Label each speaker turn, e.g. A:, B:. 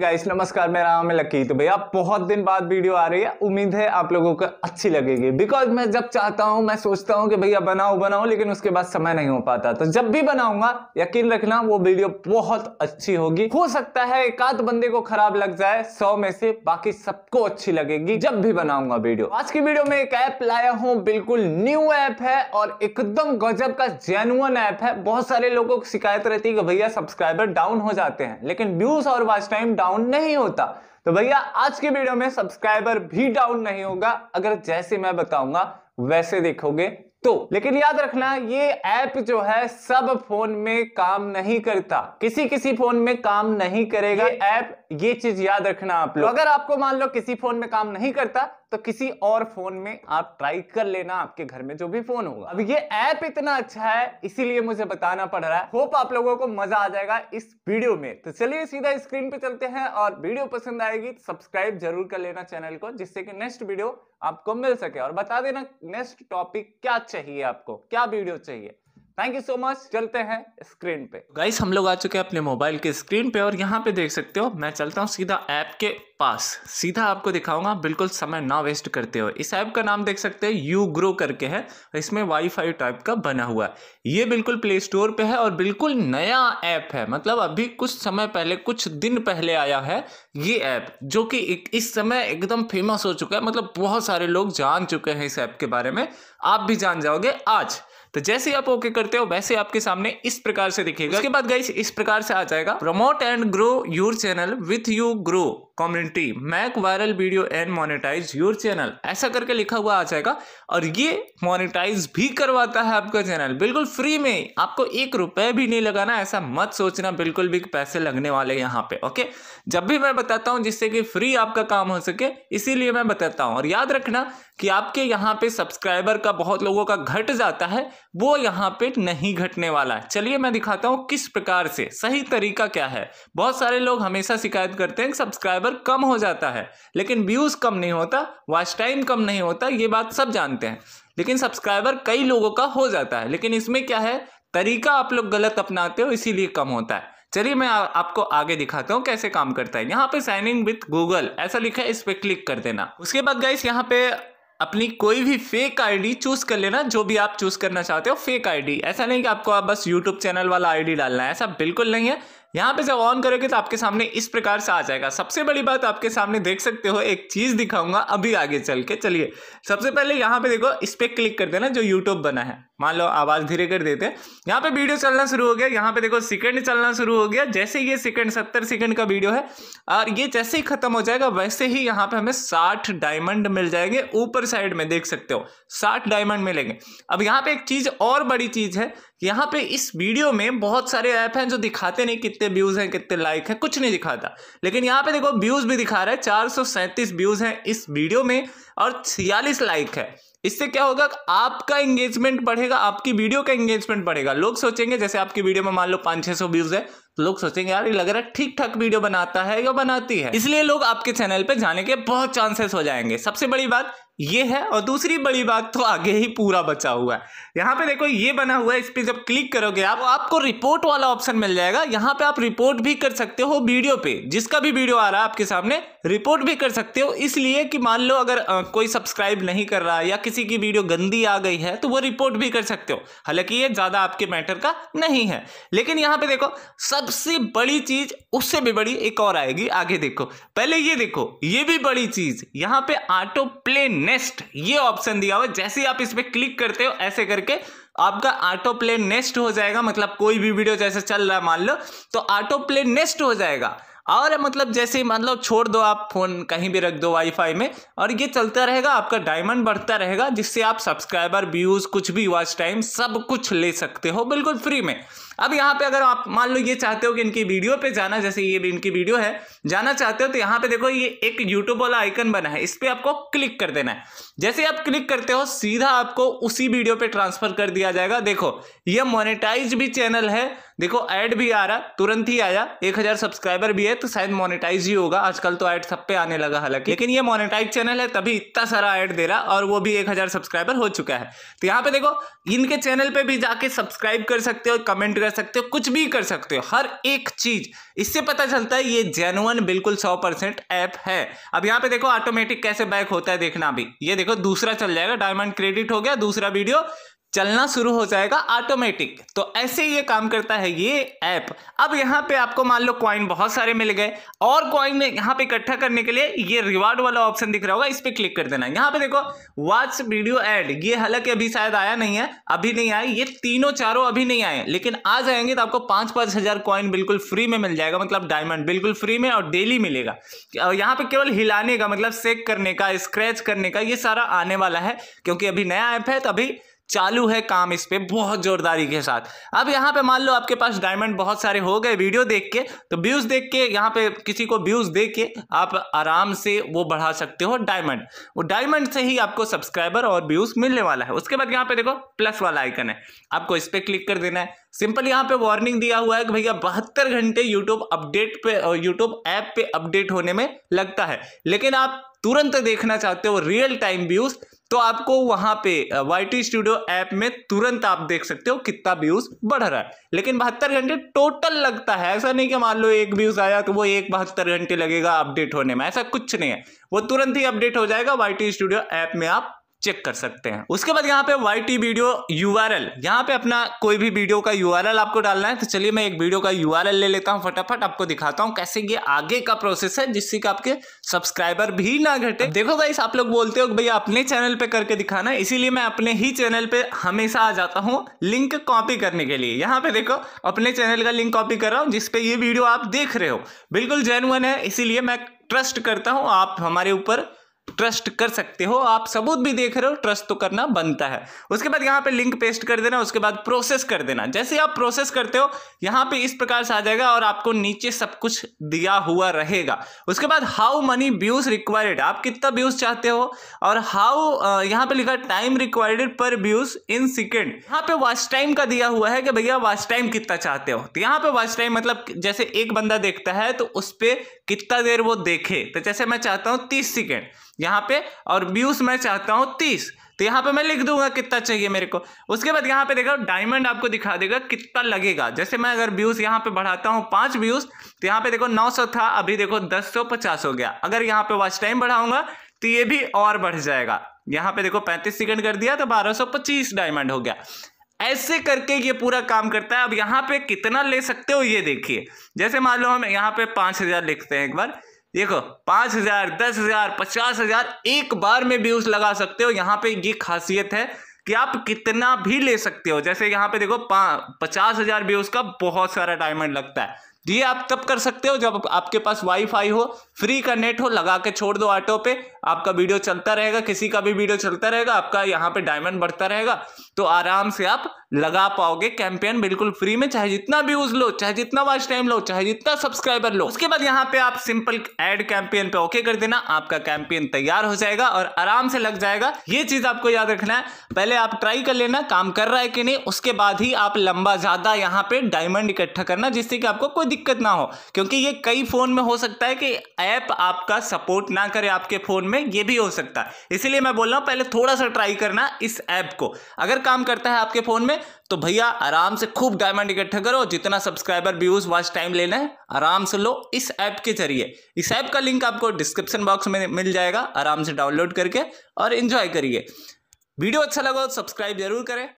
A: guys नमस्कार मेरा नाम है लकी तो भैया बहुत दिन बाद वीडियो आ रही है उम्मीद है आप लोगों को अच्छी लगेगी बिकॉज मैं जब चाहता हूँ मैं सोचता हूँ कि भैया बनाओ बनाओ लेकिन उसके बाद समय नहीं हो पाता तो जब भी बनाऊंगा यकीन रखना वो वीडियो बहुत अच्छी होगी हो सकता है एक आध बंदे को खराब लग जाए सौ में से बाकी सबको अच्छी लगेगी जब भी बनाऊंगा वीडियो आज की वीडियो में एक ऐप लाया हूँ बिल्कुल न्यू ऐप है और एकदम गजब का जेनुअन ऐप है बहुत सारे लोगों को शिकायत रहती है कि भैया सब्सक्राइबर डाउन हो जाते हैं लेकिन व्यूज और वाच टाइम डाउन डाउन नहीं होता तो भैया आज की वीडियो में सब्सक्राइबर भी डाउन नहीं होगा अगर जैसे मैं बताऊंगा वैसे देखोगे तो लेकिन याद रखना ये ऐप जो है सब फोन में काम नहीं करता किसी किसी फोन में काम नहीं करेगा ऐप ये चीज याद रखना आप लोग तो अगर आपको मान लो किसी फोन में काम नहीं करता तो किसी और फोन में आप ट्राई कर लेना आपके घर में जो भी फोन होगा अब ये ऐप इतना अच्छा है इसीलिए मुझे बताना पड़ रहा है होप आप लोगों को मजा आ जाएगा इस वीडियो में तो चलिए सीधा स्क्रीन पे चलते हैं और वीडियो पसंद आएगी तो सब्सक्राइब जरूर कर लेना चैनल को जिससे कि नेक्स्ट वीडियो आपको मिल सके और बता देना नेक्स्ट टॉपिक क्या चाहिए आपको क्या वीडियो चाहिए थैंक यू सो मच चलते हैं स्क्रीन पे गाइस हम लोग आ चुके हैं अपने मोबाइल के स्क्रीन पे और यहाँ पे देख सकते हो मैं चलता हूँ सीधा ऐप के पास सीधा आपको दिखाऊंगा बिल्कुल समय ना वेस्ट करते हो इस ऐप का नाम देख सकते हैं यू ग्रो करके है इसमें वाईफाई टाइप का बना हुआ है ये बिल्कुल प्ले स्टोर पे है और बिल्कुल नया ऐप है मतलब अभी कुछ समय पहले कुछ दिन पहले आया है ये ऐप जो कि इस समय एकदम फेमस हो चुका है मतलब बहुत सारे लोग जान चुके हैं इस ऐप के बारे में आप भी जान जाओगे आज तो जैसे आप ओके करते हो वैसे आपके सामने इस प्रकार से दिखेगा उसके बाद गाइस इस प्रकार से आ जाएगा promote and grow your channel with you grow community make viral video and monetize your channel ऐसा करके लिखा हुआ आ जाएगा और ये मोनेटाइज भी करवाता है आपका चैनल बिल्कुल फ्री में आपको एक रुपए भी नहीं लगाना ऐसा मत सोचना बिल्कुल भी पैसे लगने वाले यहाँ पे ओके जब भी मैं बताता हूँ जिससे कि फ्री आपका काम हो सके इसीलिए मैं बताता हूँ और याद रखना कि आपके यहाँ पे सब्सक्राइबर का बहुत लोगों का घट जाता है वो यहाँ पे नहीं घटने वाला है चलिए मैं दिखाता हूँ किस प्रकार से सही तरीका क्या है बहुत सारे लोग हमेशा शिकायत करते हैं कि सब्सक्राइबर कम हो जाता है लेकिन व्यूज़ कम नहीं होता वॉच टाइम कम नहीं होता ये बात सब जानते हैं लेकिन सब्सक्राइबर कई लोगों का हो जाता है लेकिन इसमें क्या है तरीका आप लोग गलत अपनाते हो इसीलिए कम होता है चलिए मैं आ, आपको आगे दिखाता हूँ कैसे काम करता है यहाँ पे साइन इन विथ गूगल ऐसा लिखा है इस पर क्लिक कर देना उसके बाद गाइस यहाँ पे अपनी कोई भी फेक आईडी चूज कर लेना जो भी आप चूज करना चाहते हो फेक आईडी ऐसा नहीं कि आपको आप बस यूट्यूब चैनल वाला आईडी डालना है ऐसा बिल्कुल नहीं है यहाँ पे जब ऑन करोगे तो आपके सामने इस प्रकार से आ जाएगा सबसे बड़ी बात आपके सामने देख सकते हो एक चीज़ दिखाऊंगा अभी आगे चल के चलिए सबसे पहले यहाँ पे देखो इस पर क्लिक कर देना जो यूट्यूब बना है मान लो आवाज़ धीरे कर देते हैं यहाँ पे वीडियो चलना शुरू हो गया यहाँ पे देखो सेकंड चलना शुरू हो गया जैसे ये सेकंड सत्तर सेकंड का वीडियो है और ये जैसे ही खत्म हो जाएगा वैसे ही यहाँ पे हमें साठ डायमंड मिल जाएंगे ऊपर साइड में देख सकते हो साठ डायमंड मिलेंगे अब यहाँ पे एक चीज़ और बड़ी चीज़ है यहाँ पे इस वीडियो में बहुत सारे ऐप हैं जो दिखाते नहीं कितने व्यूज़ हैं कितने लाइक हैं कुछ नहीं दिखाता लेकिन यहाँ पे देखो व्यूज़ भी दिखा रहा है चार व्यूज़ हैं इस वीडियो में और छियालीस लाइक है इससे क्या होगा आपका एंगेजमेंट बढ़ेगा आपकी वीडियो का एंगेजमेंट बढ़ेगा लोग सोचेंगे जैसे आपकी वीडियो में मान लो पांच छह सौ व्यूज़ है तो लोग सोचेंगे यार ये लग रहा है ठीक ठाक वीडियो बनाता है या बनाती है इसलिए लोग आपके चैनल पे जाने के बहुत चांसेस हो जाएंगे सबसे बड़ी बात ये है और दूसरी बड़ी बात तो आगे ही पूरा बचा हुआ है यहाँ पे देखो ये बना हुआ है इस पर जब क्लिक करोगे आप आपको रिपोर्ट वाला ऑप्शन मिल जाएगा यहाँ पे आप रिपोर्ट भी कर सकते हो वीडियो पे जिसका भी वीडियो आ रहा है आपके सामने रिपोर्ट भी कर सकते हो इसलिए कि मान लो अगर आ, कोई सब्सक्राइब नहीं कर रहा या किसी की वीडियो गंदी आ गई है तो वो रिपोर्ट भी कर सकते हो हालांकि ये ज़्यादा आपके मैटर का नहीं है लेकिन यहाँ पर देखो सबसे बड़ी चीज़ उससे भी बड़ी एक और आएगी आगे देखो पहले ये देखो ये भी बड़ी चीज़ यहाँ पर ऑटो प्लेन नेक्स्ट ये ऑप्शन दिया हुआ है जैसे ही आप इस पर क्लिक करते हो ऐसे करके आपका ऑटो प्ले नेक्स्ट हो जाएगा मतलब कोई भी वीडियो जैसे चल रहा है मान लो तो ऑटो प्ले नेक्स्ट हो जाएगा और मतलब जैसे मतलब छोड़ दो आप फ़ोन कहीं भी रख दो वाईफाई में और ये चलता रहेगा आपका डायमंड बढ़ता रहेगा जिससे आप सब्सक्राइबर व्यूज़ कुछ भी वॉच टाइम सब कुछ ले सकते हो बिल्कुल फ्री में अब यहाँ पे अगर आप मान लो ये चाहते हो कि इनकी वीडियो पे जाना जैसे ये इनकी वीडियो है जाना चाहते हो तो यहाँ पे देखो ये एक यूट्यूब वाला आइकन बना है इस पर आपको क्लिक कर देना है जैसे आप क्लिक करते हो सीधा आपको उसी वीडियो पे ट्रांसफर कर दिया जाएगा देखो ये मोनेटाइज भी चैनल है देखो ऐड भी आ रहा तुरंत ही आया एक हजार सब्सक्राइबर भी है तो शायद मोनेटाइज ही होगा आजकल तो ऐड सब पे आने लगा हालांकि लेकिन ये मोनेटाइज चैनल है तभी इतना सारा ऐड दे रहा और वो भी एक हजार सब्सक्राइबर हो चुका है तो यहाँ पे देखो इनके चैनल पे भी जाके सब्सक्राइब कर सकते हो कमेंट कर कर सकते हो कुछ भी कर सकते हो हर एक चीज इससे पता चलता है ये जेनुअन बिल्कुल सौ परसेंट ऐप है अब यहाँ पे देखो ऑटोमेटिक कैसे बैक होता है देखना भी ये देखो दूसरा चल जाएगा डायमंड क्रेडिट हो गया दूसरा वीडियो चलना शुरू हो जाएगा ऑटोमेटिक तो ऐसे ये काम करता है ये ऐप अब यहाँ पे आपको मान लो कॉइन बहुत सारे मिल गए और क्वाइन में यहाँ पे इकट्ठा करने के लिए ये रिवार्ड वाला ऑप्शन दिख रहा होगा इस पर क्लिक कर देना यहाँ पे देखो वॉच वीडियो एड ये हालांकि अभी शायद आया नहीं है अभी नहीं आए ये तीनों चारों अभी नहीं आए लेकिन आ जाएंगे तो आपको पाँच पाँच हज़ार बिल्कुल फ्री में मिल जाएगा मतलब डायमंड बिल्कुल फ्री में और डेली मिलेगा और यहाँ पे केवल हिलाने का मतलब सेक करने का स्क्रैच करने का ये सारा आने वाला है क्योंकि अभी नया ऐप है तो अभी चालू है काम इस पर बहुत जोरदारी के साथ अब यहाँ पे मान लो आपके पास डायमंड बहुत सारे हो गए वीडियो देख के तो व्यूज़ देख के यहाँ पे किसी को व्यूज़ दे के आप आराम से वो बढ़ा सकते हो डायमंड वो डायमंड से ही आपको सब्सक्राइबर और व्यूज़ मिलने वाला है उसके बाद यहाँ पे देखो प्लस वाला आइकन है आपको इस पर क्लिक कर देना है सिंपल यहाँ पे वार्निंग दिया हुआ है कि भैया बहत्तर घंटे यूट्यूब अपडेट पे यूट्यूब ऐप पे अपडेट होने में लगता है लेकिन आप तुरंत देखना चाहते हो रियल टाइम व्यूज़ तो आपको वहां पे वाई स्टूडियो ऐप में तुरंत आप देख सकते हो कितना व्यूज बढ़ रहा है लेकिन बहत्तर घंटे टोटल लगता है ऐसा नहीं कि मान लो एक व्यूज आया तो वो एक बहत्तर घंटे लगेगा अपडेट होने में ऐसा कुछ नहीं है वो तुरंत ही अपडेट हो जाएगा वाई स्टूडियो ऐप में आप चेक कर सकते हैं उसके बाद यहाँ पे Y T video U R L यहाँ पे अपना कोई भी वीडियो का यू आर एल आपको डालना है तो चलिए मैं एक वीडियो का यू आर एल ले लेता हूँ फटाफट आपको दिखाता हूँ कैसे ये आगे का प्रोसेस है जिससे कि आपके सब्सक्राइबर भी ना घटे देखो भाई आप लोग बोलते हो भैया अपने चैनल पे करके दिखाना इसीलिए मैं अपने ही चैनल पे हमेशा आ जाता हूँ लिंक कॉपी करने के लिए यहाँ पे देखो अपने चैनल का लिंक कॉपी कर रहा हूँ जिसपे ये वीडियो आप देख रहे हो बिल्कुल जेनुअन है इसीलिए मैं ट्रस्ट करता हूँ आप हमारे ऊपर ट्रस्ट कर सकते हो आप सबूत भी देख रहे हो ट्रस्ट तो करना बनता है उसके बाद यहाँ पे लिंक पेस्ट कर देना उसके बाद प्रोसेस कर देना जैसे आप प्रोसेस करते हो यहाँ पे इस प्रकार से आ जाएगा और आपको नीचे सब कुछ दिया हुआ रहेगा उसके बाद हाउ मनी व्यूज रिक्वायर्ड आप कितना व्यूज चाहते हो और हाउ यहाँ पे लिखा time required per views in second यहाँ पे वॉच टाइम का दिया हुआ है कि भैया वॉच टाइम कितना चाहते हो तो यहाँ पे वॉच टाइम मतलब जैसे एक बंदा देखता है तो उस पर कितना देर वो देखे तो जैसे मैं चाहता हूँ तीस सेकेंड यहाँ पे और ब्यूस मैं चाहता हूँ तीस तो यहाँ पे मैं लिख दूंगा कितना चाहिए मेरे को उसके बाद यहाँ पे देखो डायमंड आपको दिखा देगा कितना लगेगा जैसे मैं अगर ब्यूस यहाँ पे बढ़ाता हूँ पांच ब्यूस तो यहाँ पे देखो नौ सौ था अभी देखो दस सौ पचास हो गया अगर यहाँ पे वॉच टाइम बढ़ाऊंगा तो ये भी और बढ़ जाएगा यहाँ पे देखो पैंतीस सेकेंड कर दिया तो पच्चीस डायमंड हो गया ऐसे करके ये पूरा काम करता है अब यहाँ पे कितना ले सकते हो ये देखिए जैसे मान लो हम यहाँ पे पाँच हज़ार लिखते हैं एक बार देखो पांच हजार दस हजार पचास हजार एक बार में भी उस लगा सकते हो यहाँ पे ये खासियत है कि आप कितना भी ले सकते हो जैसे यहाँ पे देखो पचास हजार भी उसका बहुत सारा डायमंड लगता है ये आप तब कर सकते हो जब आपके पास वाईफाई हो फ्री का नेट हो लगा के छोड़ दो ऑटो पे आपका वीडियो चलता रहेगा किसी का भी वीडियो चलता रहेगा आपका यहाँ पे डायमंड बढ़ता रहेगा तो आराम से आप लगा पाओगे कैंपेन बिल्कुल फ्री में चाहे जितना व्यूज लो चाहे जितना वॉच टाइम लो चाहे जितना सब्सक्राइबर लो उसके बाद यहाँ पे आप सिंपल एड कैंपेन पे ओके कर देना आपका कैंपेन तैयार हो जाएगा और आराम से लग जाएगा ये चीज आपको याद रखना है पहले आप ट्राई कर लेना काम कर रहा है कि नहीं उसके बाद ही आप लंबा ज्यादा यहाँ पे डायमंड इकट्ठा करना जिससे कि आपको कोई दिक्कत ना हो क्योंकि ये कई फ़ोन में हो सकता है कि ऐप आपका सपोर्ट ना करे आपके फ़ोन में ये भी हो सकता है इसीलिए मैं बोल रहा हूँ पहले थोड़ा सा ट्राई करना इस ऐप को अगर काम करता है आपके फ़ोन में तो भैया आराम से खूब डायमंड इकट्ठा करो जितना सब्सक्राइबर व्यूज़ वॉच टाइम लेना है आराम से लो इस ऐप के जरिए इस ऐप का लिंक आपको डिस्क्रिप्शन बॉक्स में मिल जाएगा आराम से डाउनलोड करके और इन्जॉय करिए वीडियो अच्छा लगा तो सब्सक्राइब जरूर करें